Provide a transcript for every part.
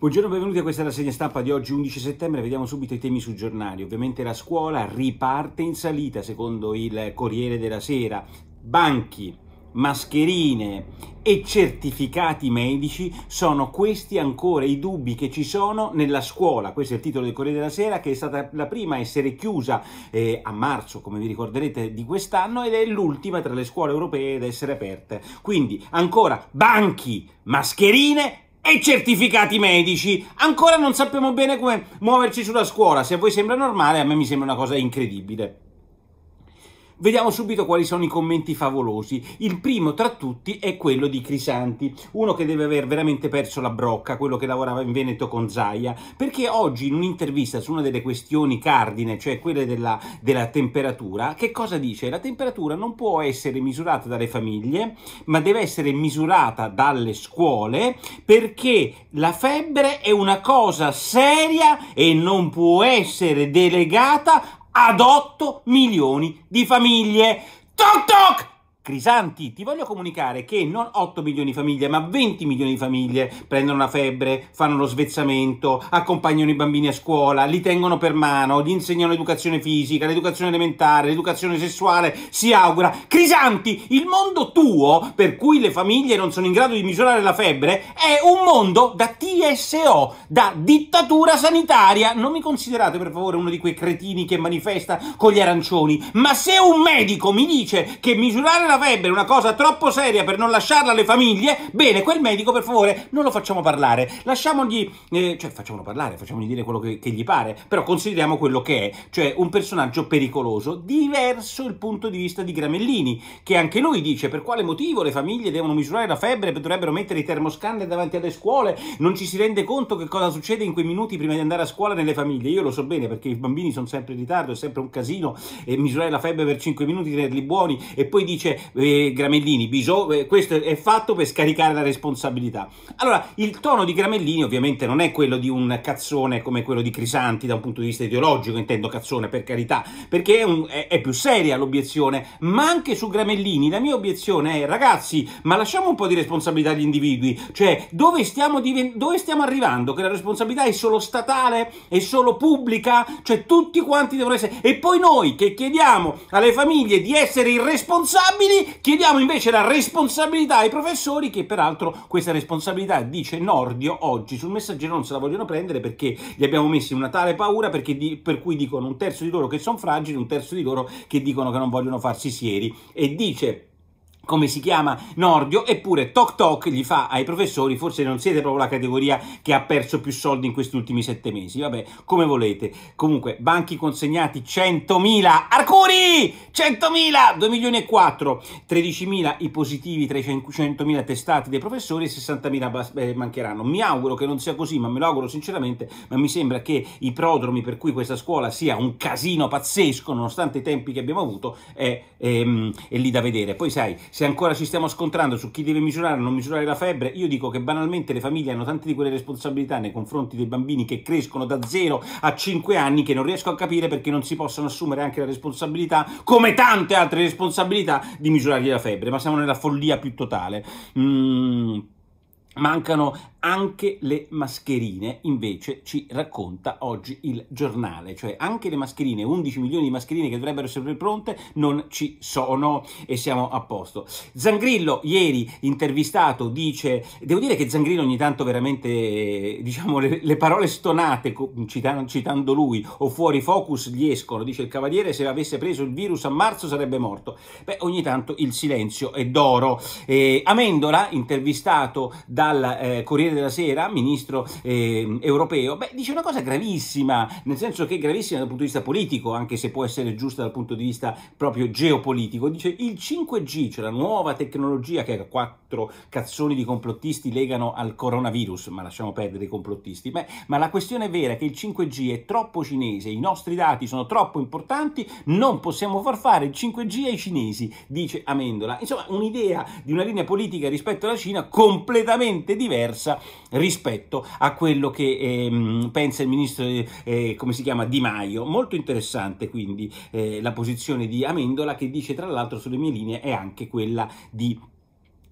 Buongiorno, benvenuti a questa rassegna stampa di oggi 11 settembre, vediamo subito i temi sui giornali. Ovviamente la scuola riparte in salita secondo il Corriere della Sera, banchi, mascherine e certificati medici sono questi ancora i dubbi che ci sono nella scuola. Questo è il titolo del Corriere della Sera che è stata la prima a essere chiusa eh, a marzo, come vi ricorderete, di quest'anno ed è l'ultima tra le scuole europee ad essere aperte. Quindi ancora banchi, mascherine e certificati medici. Ancora non sappiamo bene come muoverci sulla scuola. Se a voi sembra normale, a me mi sembra una cosa incredibile. Vediamo subito quali sono i commenti favolosi. Il primo tra tutti è quello di Crisanti, uno che deve aver veramente perso la brocca, quello che lavorava in Veneto con Zaia, perché oggi in un'intervista su una delle questioni cardine, cioè quelle della, della temperatura, che cosa dice? La temperatura non può essere misurata dalle famiglie, ma deve essere misurata dalle scuole perché la febbre è una cosa seria e non può essere delegata ad 8 milioni di famiglie. Toc toc! Crisanti, ti voglio comunicare che non 8 milioni di famiglie, ma 20 milioni di famiglie prendono la febbre, fanno lo svezzamento, accompagnano i bambini a scuola, li tengono per mano, gli insegnano l'educazione fisica, l'educazione elementare, l'educazione sessuale, si augura. Crisanti, il mondo tuo, per cui le famiglie non sono in grado di misurare la febbre, è un mondo da TSO, da dittatura sanitaria. Non mi considerate per favore uno di quei cretini che manifesta con gli arancioni, ma se un medico mi dice che misurare la avrebbero una cosa troppo seria per non lasciarla alle famiglie, bene, quel medico per favore non lo facciamo parlare, lasciamogli, eh, cioè facciamolo parlare, facciamogli dire quello che, che, gli pare, però consideriamo quello che è, cioè un personaggio pericoloso, diverso il punto di vista di Gramellini, che anche lui dice per quale motivo le famiglie devono misurare la febbre, dovrebbero mettere i termoscanner davanti alle scuole, non ci si rende conto che cosa succede in quei minuti prima di andare a scuola nelle famiglie, io lo so bene perché i bambini sono sempre in ritardo, è sempre un casino, e misurare la febbre per 5 minuti, tenerli buoni, e poi dice eh, Gramellini, Bisò, eh, questo è fatto per scaricare la responsabilità. Allora, il tono di Gramellini ovviamente non è quello di un cazzone come quello di Crisanti da un punto di vista ideologico, intendo cazzone per carità, perché è, un, è, è più seria l'obiezione, ma anche su Gramellini la mia obiezione è ragazzi, ma lasciamo un po' di responsabilità agli individui, cioè dove stiamo, dove stiamo arrivando? Che la responsabilità è solo statale, è solo pubblica, cioè tutti quanti devono essere... E poi noi che chiediamo alle famiglie di essere irresponsabili, chiediamo invece la responsabilità ai professori, che peraltro questa responsabilità, dice Nordio oggi sul messaggero, non se la vogliono prendere perché gli abbiamo messi una tale paura di, per cui dicono un terzo di loro che sono fragili, un terzo di loro che dicono che non vogliono farsi sieri. E dice come si chiama Nordio, eppure Toc Toc gli fa ai professori, forse non siete proprio la categoria che ha perso più soldi in questi ultimi sette mesi, vabbè, come volete. Comunque, banchi consegnati 100.000, Arcuri 100.000, 2.400.000, milioni 13.000 i positivi tra i 500.000 testati dei professori e 60.000 eh, mancheranno. Mi auguro che non sia così, ma me lo auguro sinceramente, ma mi sembra che i prodromi per cui questa scuola sia un casino pazzesco, nonostante i tempi che abbiamo avuto, è, è, ehm, è lì da vedere. Poi sai, se ancora ci stiamo scontrando su chi deve misurare o non misurare la febbre, io dico che banalmente le famiglie hanno tante di quelle responsabilità nei confronti dei bambini che crescono da 0 a 5 anni che non riesco a capire perché non si possono assumere anche la responsabilità, come tante altre responsabilità, di misurargli la febbre, ma siamo nella follia più totale. Mm, mancano anche le mascherine, invece ci racconta oggi il giornale, cioè anche le mascherine, 11 milioni di mascherine che dovrebbero essere pronte, non ci sono e siamo a posto. Zangrillo ieri intervistato dice, devo dire che Zangrillo ogni tanto veramente, diciamo, le, le parole stonate, citando, citando lui, o fuori focus gli escono, dice il cavaliere se avesse preso il virus a marzo sarebbe morto. Beh, ogni tanto il silenzio è d'oro. Eh, Amendola, intervistato dal eh, Corriere Corriere della Sera, ministro eh, europeo, beh, dice una cosa gravissima, nel senso che è gravissima dal punto di vista politico, anche se può essere giusta dal punto di vista proprio geopolitico. Dice il 5G, cioè la nuova tecnologia che quattro cazzoni di complottisti legano al coronavirus, ma lasciamo perdere i complottisti, beh, ma la questione vera è che il 5G è troppo cinese, i nostri dati sono troppo importanti, non possiamo far fare il 5G ai cinesi, dice Amendola. Insomma, un'idea di una linea politica rispetto alla Cina completamente diversa rispetto a quello che eh, pensa il ministro eh, eh, come si chiama, Di Maio. Molto interessante quindi eh, la posizione di Amendola che dice tra l'altro sulle mie linee è anche quella di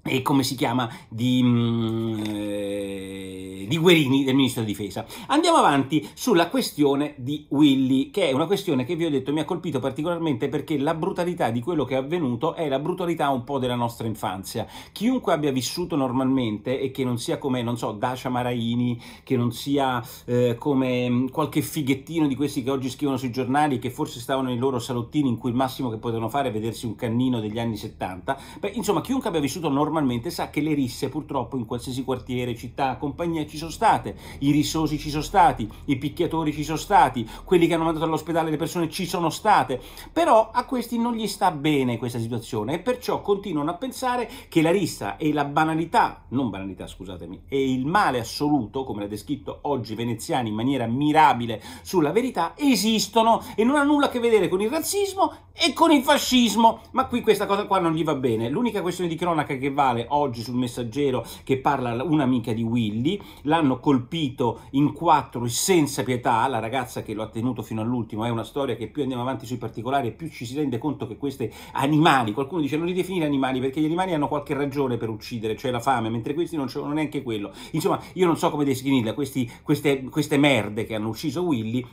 e come si chiama di, mm, eh, di, Guerini, del ministro della difesa. Andiamo avanti sulla questione di Willy, che è una questione che vi ho detto mi ha colpito particolarmente perché la brutalità di quello che è avvenuto è la brutalità un po' della nostra infanzia. Chiunque abbia vissuto normalmente e che non sia come, non so, Dacia Maraini, che non sia eh, come mm, qualche fighettino di questi che oggi scrivono sui giornali, che forse stavano nei loro salottini in cui il massimo che potevano fare è vedersi un cannino degli anni 70, beh, insomma, chiunque abbia vissuto normalmente normalmente sa che le risse purtroppo in qualsiasi quartiere, città, compagnia ci sono state, i rissosi ci sono stati, i picchiatori ci sono stati, quelli che hanno mandato all'ospedale le persone ci sono state, però a questi non gli sta bene questa situazione e perciò continuano a pensare che la rissa e la banalità, non banalità scusatemi, e il male assoluto, come l'ha descritto oggi Veneziani in maniera mirabile sulla verità, esistono e non ha nulla a che vedere con il razzismo e con il fascismo, ma qui questa cosa qua non gli va bene. L'unica questione di cronaca che va sessuale oggi sul messaggero che parla un'amica di Willy, l'hanno colpito in quattro e senza pietà, la ragazza che lo ha tenuto fino all'ultimo, è una storia che più andiamo avanti sui particolari più ci si rende conto che questi animali, qualcuno dice non li definire animali perché gli animali hanno qualche ragione per uccidere, cioè la fame, mentre questi non c'erano neanche quello. Insomma, io non so come definirla, questi, queste, queste merde che hanno ucciso Willy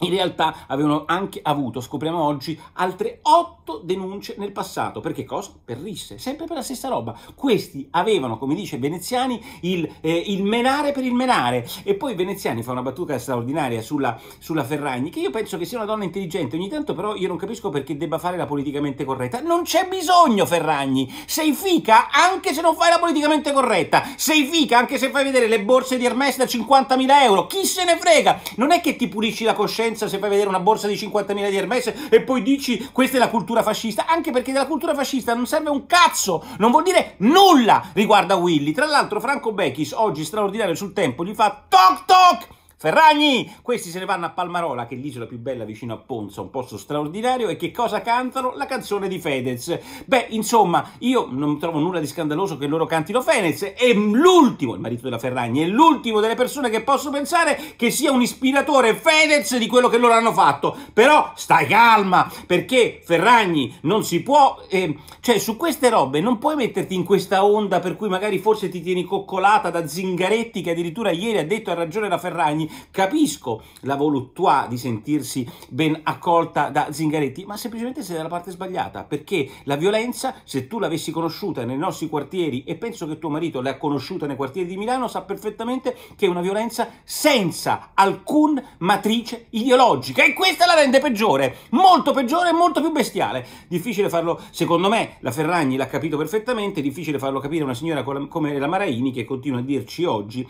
in realtà avevano anche avuto, scopriamo oggi, altre otto denunce nel passato. Perché cosa? Per risse, sempre per la stessa roba. Questi avevano, come dice Veneziani, il, eh, il menare per il menare. E poi Veneziani fa una battuta straordinaria sulla, sulla, Ferragni, che io penso che sia una donna intelligente. Ogni tanto però io non capisco perché debba fare la politicamente corretta. Non c'è bisogno, Ferragni! Sei fica anche se non fai la politicamente corretta. Sei fica anche se fai vedere le borse di Hermes da 50.000 euro. Chi se ne frega? Non è che ti pulisci la coscienza differenza se fai vedere una borsa di 50.000 di Hermes e poi dici questa è la cultura fascista? Anche perché della cultura fascista non serve un cazzo, non vuol dire nulla riguardo a Willy. Tra l'altro Franco Bechis oggi straordinario sul tempo gli fa toc toc Ferragni! Questi se ne vanno a Palmarola, che è l'isola più bella vicino a Ponza, un posto straordinario, e che cosa cantano? La canzone di Fedez. Beh, insomma, io non trovo nulla di scandaloso che loro cantino Fedez, è l'ultimo, il marito della Ferragni, è l'ultimo delle persone che posso pensare che sia un ispiratore Fedez di quello che loro hanno fatto. Però stai calma, perché Ferragni non si può... Eh, cioè, su queste robe non puoi metterti in questa onda per cui magari forse ti tieni coccolata da Zingaretti che addirittura ieri ha detto ha ragione la Ferragni capisco la voluttà di sentirsi ben accolta da Zingaretti, ma semplicemente sei dalla parte sbagliata, perché la violenza, se tu l'avessi conosciuta nei nostri quartieri e penso che tuo marito l'ha conosciuta nei quartieri di Milano, sa perfettamente che è una violenza senza alcun matrice ideologica e questa la rende peggiore, molto peggiore e molto più bestiale. Difficile farlo, secondo me, la Ferragni l'ha capito perfettamente, difficile farlo capire a una signora come la Maraini che continua a dirci oggi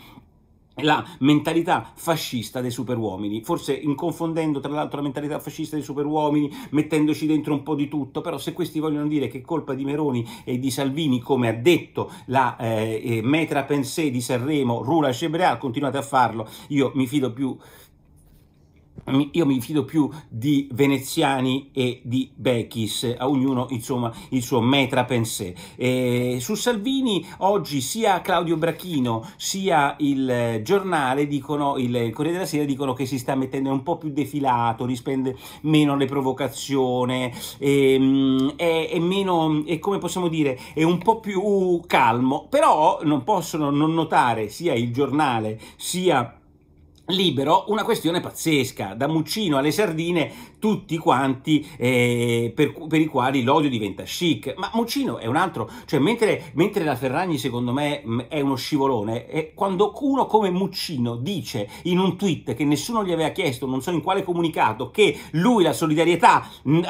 la mentalità fascista dei superuomini, forse confondendo tra l'altro la mentalità fascista dei superuomini, mettendoci dentro un po' di tutto, però se questi vogliono dire che è colpa di Meroni e di Salvini, come ha detto la eh, eh metra pensée di Sanremo, Rula Cebreal, continuate a farlo, io mi fido più io mi fido più di veneziani e di Bechis, a ognuno insomma il suo metra pensé. Eh, su Salvini oggi sia Claudio Brachino sia il eh, giornale dicono, il Corriere della Sera dicono che si sta mettendo un po' più defilato, rispende meno le provocazioni, ehm, è, è, meno, è come possiamo dire, è un po' più calmo, però non possono non notare sia il giornale sia il libero una questione pazzesca, da Muccino alle Sardine tutti quanti eh, per, per, i quali l'odio diventa chic, ma Muccino è un altro, cioè mentre, mentre la Ferragni secondo me è uno scivolone, eh, quando uno come Muccino dice in un tweet che nessuno gli aveva chiesto, non so in quale comunicato, che lui la solidarietà mh,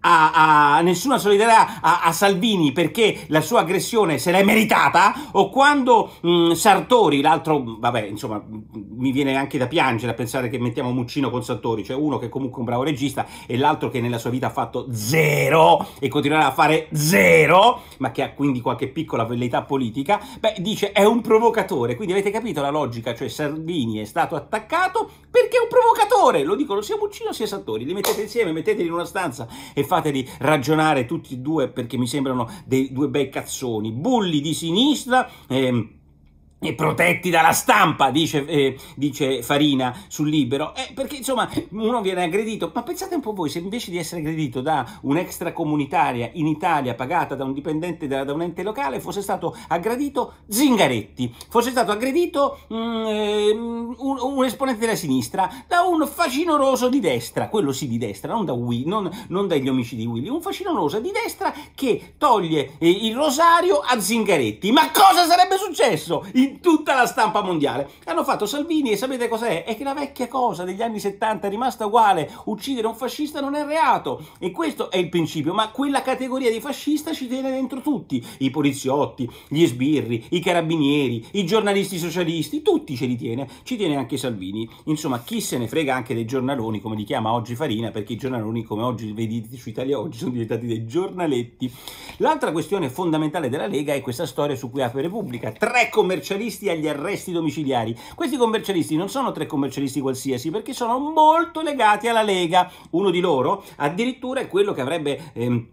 a, a, nessuna solidarietà a, a, Salvini perché la sua aggressione se l'è meritata, o quando mh, Sartori, l'altro, vabbè insomma mi viene viene anche da piangere a pensare che mettiamo Muccino con Sartori, cioè uno che è comunque un bravo regista e l'altro che nella sua vita ha fatto zero e continuerà a fare zero, ma che ha quindi qualche piccola velleità politica, beh, dice è un provocatore, quindi avete capito la logica, cioè Salvini è stato attaccato perché è un provocatore, lo dicono sia Muccino sia Sartori, li mettete insieme, metteteli in una stanza e fateli ragionare tutti e due perché mi sembrano dei due bei cazzoni, bulli di sinistra, ehm, e protetti dalla stampa, dice, eh, dice Farina sul libero, eh, perché insomma uno viene aggredito, ma pensate un po' voi, se invece di essere aggredito da un'extracomunitaria in Italia pagata da un dipendente da, da, un ente locale, fosse stato aggredito Zingaretti, fosse stato aggredito mh, mm, eh, un, un, esponente della sinistra da un facinoroso di destra, quello sì di destra, non, da Willy, non, non dagli amici di Willy, un facinoroso di destra che toglie eh, il rosario a Zingaretti, ma cosa sarebbe successo? In in tutta la stampa mondiale. Hanno fatto Salvini e sapete cos'è? È che la vecchia cosa degli anni 70 è rimasta uguale, uccidere un fascista non è reato e questo è il principio, ma quella categoria di fascista ci tiene dentro tutti, i poliziotti, gli sbirri, i carabinieri, i giornalisti socialisti, tutti ce li tiene, ci tiene anche Salvini. Insomma, chi se ne frega anche dei giornaloni, come li chiama oggi Farina, perché i giornaloni come oggi vedete su Italia Oggi sono diventati dei giornaletti. L'altra questione fondamentale della Lega è questa storia su cui apre Repubblica, tre commerciali commercialisti agli arresti domiciliari. Questi commercialisti non sono tre commercialisti qualsiasi perché sono molto legati alla Lega. Uno di loro addirittura è quello che avrebbe... Ehm,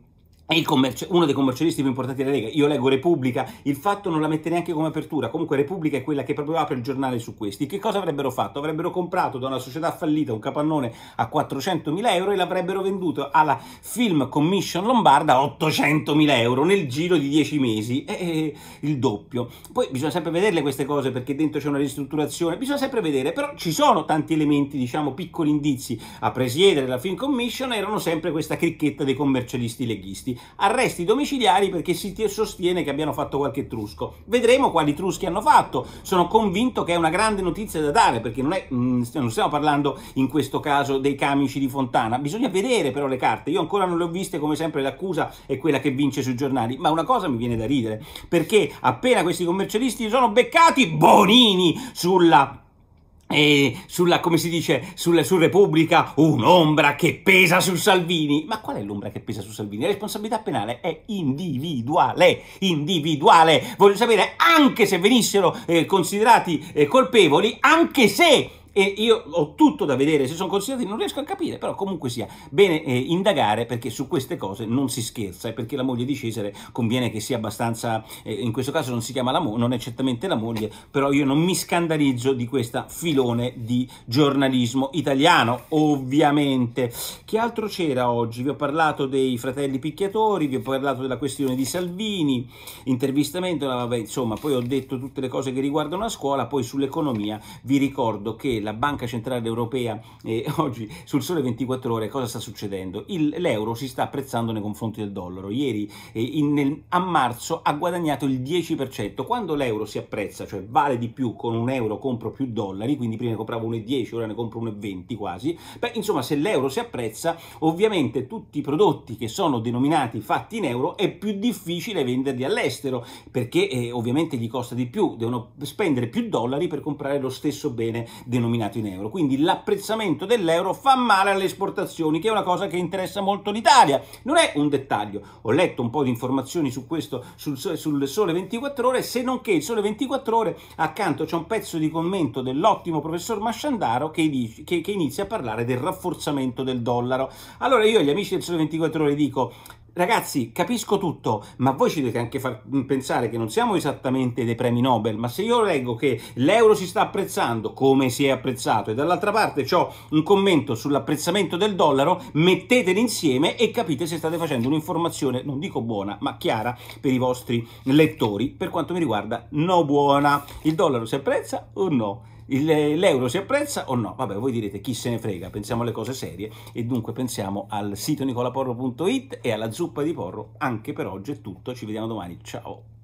è commercio- uno dei commercialisti più importanti della Lega. Io leggo Repubblica, il fatto non la mette neanche come apertura. Comunque Repubblica è quella che proprio apre il giornale su questi. Che cosa avrebbero fatto? Avrebbero comprato da una società fallita un capannone a 400.000 euro e l'avrebbero venduto alla Film Commission Lombarda a 800.000 euro nel giro di 10 mesi. È il doppio. Poi bisogna sempre vederle queste cose perché dentro c'è una ristrutturazione. Bisogna sempre vedere, però ci sono tanti elementi, diciamo, piccoli indizi. A presiedere la Film Commission erano sempre questa cricchetta dei commercialisti leghisti arresti domiciliari perché si sostiene che abbiano fatto qualche trusco. Vedremo quali truschi hanno fatto. Sono convinto che è una grande notizia da dare perché non, è, mm, non stiamo parlando in questo caso dei camici di Fontana. Bisogna vedere però le carte. Io ancora non le ho viste, come sempre l'accusa è quella che vince sui giornali. Ma una cosa mi viene da ridere perché appena questi commercialisti sono beccati, Bonini sulla e sulla, come si dice, sul, su Repubblica un'ombra che pesa su Salvini. Ma qual è l'ombra che pesa su Salvini? La responsabilità penale è individuale, individuale. Voglio sapere, anche se venissero eh, considerati eh, colpevoli, anche se e io ho tutto da vedere se sono considerati, non riesco a capire, però comunque sia bene eh, indagare perché su queste cose non si scherza e eh, perché la moglie di Cesare conviene che sia abbastanza, eh, in questo caso non si chiama la moglie, non è certamente la moglie, però io non mi scandalizzo di questa filone di giornalismo italiano, ovviamente. Che altro c'era oggi? Vi ho parlato dei fratelli picchiatori, vi ho parlato della questione di Salvini, intervistamento, vabbè, insomma, poi ho detto tutte le cose che riguardano la scuola, poi sull'economia vi ricordo che la la Banca Centrale Europea eh, oggi sul sole 24 ore cosa sta succedendo? Il, l'euro si sta apprezzando nei confronti del dollaro. Ieri eh, in, nel, a marzo ha guadagnato il 10%. Quando l'euro si apprezza, cioè vale di più, con un euro compro più dollari, quindi prima ne compravo 1,10, ora ne compro 1,20 quasi, beh insomma se l'euro si apprezza ovviamente tutti i prodotti che sono denominati fatti in euro è più difficile venderli all'estero perché eh, ovviamente gli costa di più, devono spendere più dollari per comprare lo stesso bene denominato denominato in euro. Quindi l'apprezzamento dell'euro fa male alle esportazioni, che è una cosa che interessa molto l'Italia. Non è un dettaglio. Ho letto un po' di informazioni su questo sul, sul Sole 24 Ore, se non che il Sole 24 Ore accanto c'è un pezzo di commento dell'ottimo professor Masciandaro che, dice, che, che inizia a parlare del rafforzamento del dollaro. Allora io agli amici del Sole 24 Ore dico Ragazzi, capisco tutto, ma voi ci dovete anche far pensare che non siamo esattamente dei premi Nobel, ma se io leggo che l'euro si sta apprezzando come si è apprezzato e dall'altra parte ho un commento sull'apprezzamento del dollaro, metteteli insieme e capite se state facendo un'informazione, non dico buona, ma chiara per i vostri lettori, per quanto mi riguarda no buona. Il dollaro si apprezza o no? l'euro si apprezza o no? Vabbè, voi direte chi se ne frega, pensiamo alle cose serie e dunque pensiamo al sito nicolaporro.it e alla zuppa di porro. Anche per oggi è tutto, ci vediamo domani, ciao!